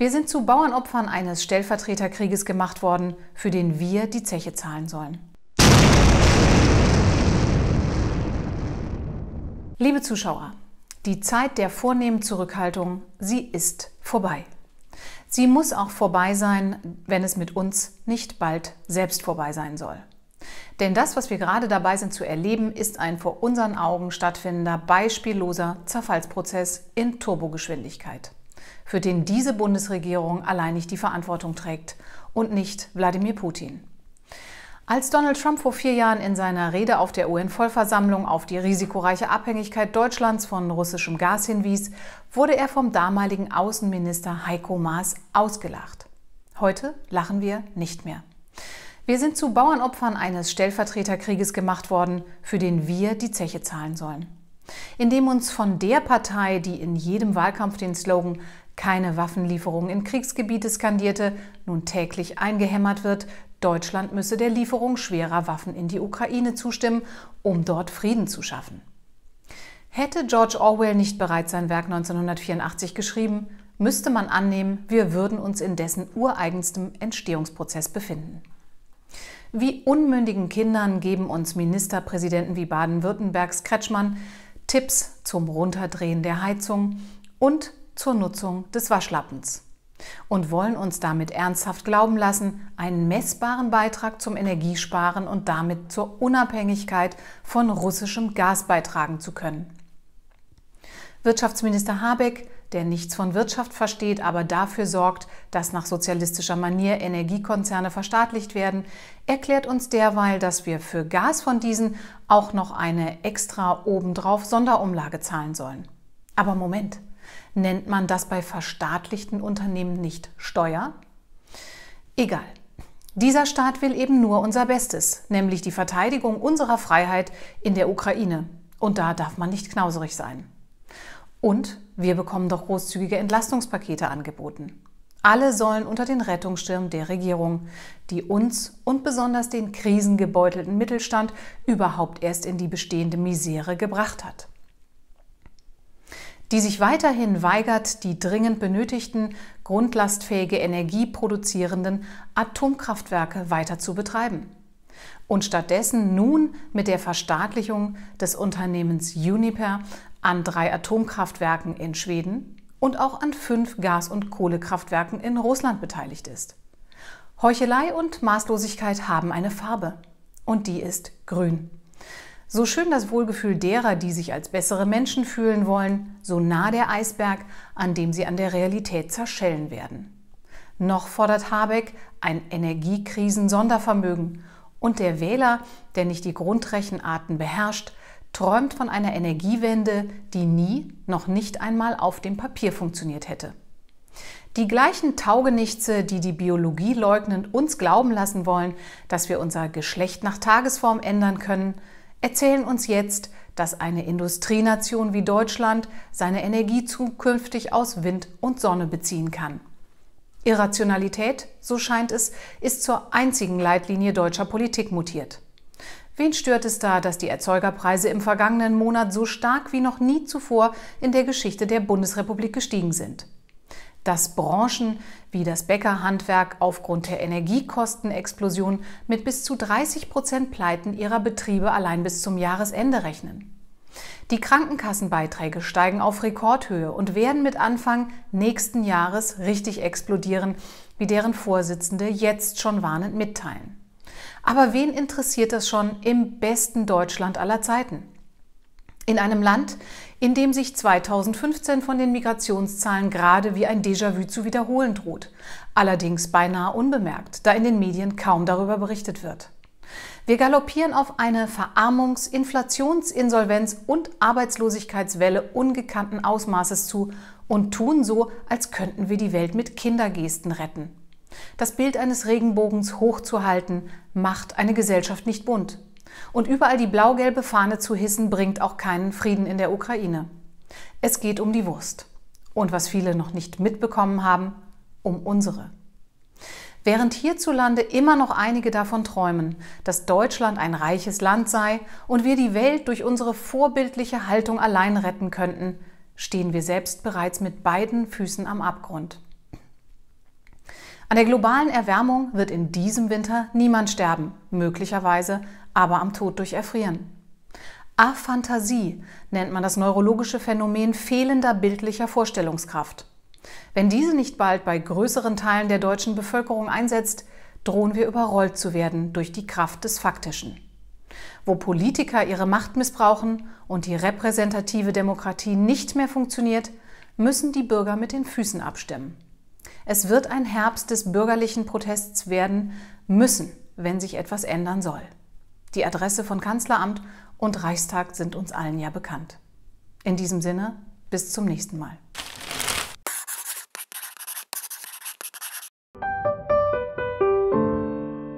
Wir sind zu Bauernopfern eines Stellvertreterkrieges gemacht worden, für den wir die Zeche zahlen sollen. Liebe Zuschauer, die Zeit der vornehmen Zurückhaltung, sie ist vorbei. Sie muss auch vorbei sein, wenn es mit uns nicht bald selbst vorbei sein soll. Denn das, was wir gerade dabei sind zu erleben, ist ein vor unseren Augen stattfindender, beispielloser Zerfallsprozess in Turbogeschwindigkeit für den diese Bundesregierung alleinig die Verantwortung trägt und nicht Wladimir Putin. Als Donald Trump vor vier Jahren in seiner Rede auf der UN-Vollversammlung auf die risikoreiche Abhängigkeit Deutschlands von russischem Gas hinwies, wurde er vom damaligen Außenminister Heiko Maas ausgelacht. Heute lachen wir nicht mehr. Wir sind zu Bauernopfern eines Stellvertreterkrieges gemacht worden, für den wir die Zeche zahlen sollen. Indem uns von der Partei, die in jedem Wahlkampf den Slogan keine Waffenlieferung in Kriegsgebiete skandierte, nun täglich eingehämmert wird, Deutschland müsse der Lieferung schwerer Waffen in die Ukraine zustimmen, um dort Frieden zu schaffen. Hätte George Orwell nicht bereits sein Werk 1984 geschrieben, müsste man annehmen, wir würden uns in dessen ureigenstem Entstehungsprozess befinden. Wie unmündigen Kindern geben uns Ministerpräsidenten wie Baden-Württembergs Kretschmann Tipps zum Runterdrehen der Heizung und zur Nutzung des Waschlappens und wollen uns damit ernsthaft glauben lassen, einen messbaren Beitrag zum Energiesparen und damit zur Unabhängigkeit von russischem Gas beitragen zu können. Wirtschaftsminister Habeck, der nichts von Wirtschaft versteht, aber dafür sorgt, dass nach sozialistischer Manier Energiekonzerne verstaatlicht werden, erklärt uns derweil, dass wir für Gas von diesen auch noch eine extra obendrauf Sonderumlage zahlen sollen. Aber Moment! nennt man das bei verstaatlichten Unternehmen nicht Steuer? Egal. Dieser Staat will eben nur unser Bestes, nämlich die Verteidigung unserer Freiheit in der Ukraine. Und da darf man nicht knauserig sein. Und wir bekommen doch großzügige Entlastungspakete angeboten. Alle sollen unter den Rettungsschirm der Regierung, die uns und besonders den krisengebeutelten Mittelstand überhaupt erst in die bestehende Misere gebracht hat die sich weiterhin weigert, die dringend benötigten, grundlastfähige Energie produzierenden Atomkraftwerke weiter zu betreiben und stattdessen nun mit der Verstaatlichung des Unternehmens Uniper an drei Atomkraftwerken in Schweden und auch an fünf Gas- und Kohlekraftwerken in Russland beteiligt ist. Heuchelei und Maßlosigkeit haben eine Farbe und die ist grün. So schön das Wohlgefühl derer, die sich als bessere Menschen fühlen wollen, so nah der Eisberg, an dem sie an der Realität zerschellen werden. Noch fordert Habeck ein Energiekrisen-Sondervermögen und der Wähler, der nicht die Grundrechenarten beherrscht, träumt von einer Energiewende, die nie, noch nicht einmal auf dem Papier funktioniert hätte. Die gleichen Taugenichtse, die die Biologie leugnend uns glauben lassen wollen, dass wir unser Geschlecht nach Tagesform ändern können, erzählen uns jetzt, dass eine Industrienation wie Deutschland seine Energie zukünftig aus Wind und Sonne beziehen kann. Irrationalität, so scheint es, ist zur einzigen Leitlinie deutscher Politik mutiert. Wen stört es da, dass die Erzeugerpreise im vergangenen Monat so stark wie noch nie zuvor in der Geschichte der Bundesrepublik gestiegen sind? dass Branchen wie das Bäckerhandwerk aufgrund der Energiekostenexplosion mit bis zu 30 Prozent Pleiten ihrer Betriebe allein bis zum Jahresende rechnen. Die Krankenkassenbeiträge steigen auf Rekordhöhe und werden mit Anfang nächsten Jahres richtig explodieren, wie deren Vorsitzende jetzt schon warnend mitteilen. Aber wen interessiert das schon im besten Deutschland aller Zeiten? In einem Land, in dem sich 2015 von den Migrationszahlen gerade wie ein Déjà-vu zu wiederholen droht. Allerdings beinahe unbemerkt, da in den Medien kaum darüber berichtet wird. Wir galoppieren auf eine Verarmungs-, Inflations-, Insolvenz- und Arbeitslosigkeitswelle ungekannten Ausmaßes zu und tun so, als könnten wir die Welt mit Kindergesten retten. Das Bild eines Regenbogens hochzuhalten, macht eine Gesellschaft nicht bunt. Und überall die blau-gelbe Fahne zu hissen, bringt auch keinen Frieden in der Ukraine. Es geht um die Wurst. Und was viele noch nicht mitbekommen haben, um unsere. Während hierzulande immer noch einige davon träumen, dass Deutschland ein reiches Land sei und wir die Welt durch unsere vorbildliche Haltung allein retten könnten, stehen wir selbst bereits mit beiden Füßen am Abgrund. An der globalen Erwärmung wird in diesem Winter niemand sterben, möglicherweise aber am Tod durch Erfrieren. Aphantasie nennt man das neurologische Phänomen fehlender bildlicher Vorstellungskraft. Wenn diese nicht bald bei größeren Teilen der deutschen Bevölkerung einsetzt, drohen wir überrollt zu werden durch die Kraft des Faktischen. Wo Politiker ihre Macht missbrauchen und die repräsentative Demokratie nicht mehr funktioniert, müssen die Bürger mit den Füßen abstimmen. Es wird ein Herbst des bürgerlichen Protests werden müssen, wenn sich etwas ändern soll. Die Adresse von Kanzleramt und Reichstag sind uns allen ja bekannt. In diesem Sinne, bis zum nächsten Mal.